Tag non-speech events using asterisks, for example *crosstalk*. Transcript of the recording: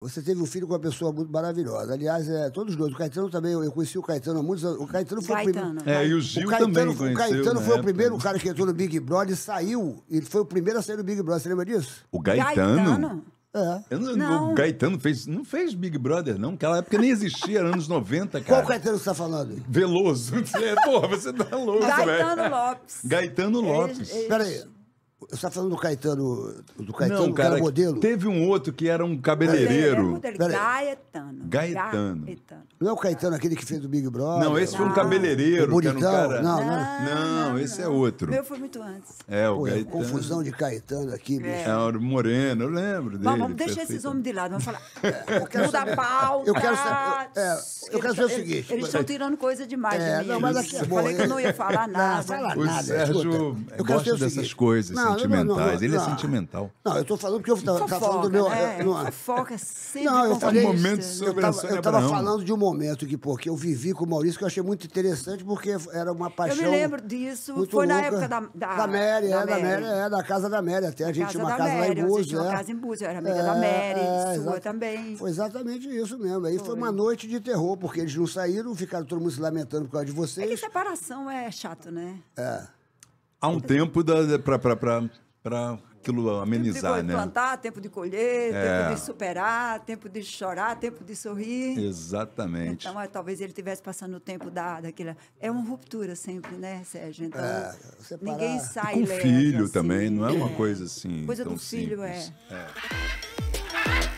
Você teve um filho com uma pessoa muito maravilhosa. Aliás, é, todos dois. O Caetano também, eu conheci o Caetano há muitos anos. O Caetano foi Caetano. o primeiro. É, e o Gil o Caetano, também. Foi, o Caetano foi né? o primeiro cara que entrou no Big Brother e saiu. Ele foi o primeiro a sair do Big Brother. Você lembra disso? O Gaetano? Gaetano? É. Não, não. O Gaetano fez, não fez Big Brother, não. Naquela época nem existia, era anos 90, cara. Qual Caetano que você tá falando? Veloso. *laughs* É, porra, você tá louco, Gaetano velho. Gaetano Lopes. Gaetano Lopes. Eles, Peraí. Você está falando do Caetano, do Caetano, não, cara, modelo? Teve um outro que era um cabeleireiro. É, Gaetano. Gaetano. Gaetano. Não é o Caetano aquele que fez o Big Brother? Não, esse não. foi um cabeleireiro. O Um cara... É? não, não, não. esse é outro. Meu foi muito antes. É, o Pô, é Gaetano. Confusão de Caetano aqui, é. bicho. É, é Moreno, eu lembro dele. Vamos, vamos deixar esses homens de lado, vamos falar. Eu quero saber, pauta. Eu quero saber... Eu, é, eu quero saber o seguinte. Eles estão tirando coisa demais é, de mim. Não, mas aqui, é eu bom, falei que eu não ia é, falar nada. Não, falar o nada. Sérgio eu gosta dessas coisas não, sentimentais. Ele é sentimental. Não, eu estou falando porque eu estava falando do meu... É, não, fofoca é sempre não, eu falei, um momento sobre Eu estava falando de um momento que, porque eu vivi com o Maurício, que eu achei muito interessante, porque era uma paixão... Eu me lembro disso. Foi na época da... Da Mary, é, da Mary, é, da casa da Mary. Até a gente tinha uma casa lá em Búzios. Tinha uma casa em Búzios, eu era amiga da Mary, sua também. Foi exatamente isso mesmo. Aí foi uma noite de terror porque eles não saíram, ficaram todo mundo se lamentando por causa de vocês. É que separação é chato, né? É. Há um tempo para aquilo amenizar, tempo de né? plantar, tempo de colher, é. tempo de superar, tempo de chorar, tempo de sorrir. Exatamente. Então, é, talvez ele estivesse passando o tempo da, daquela... É uma ruptura sempre, né, Sérgio? Então, é, separar. ninguém sai... E com o filho assim. também, não é uma coisa assim Coisa do simples. filho, é. é. *laughs*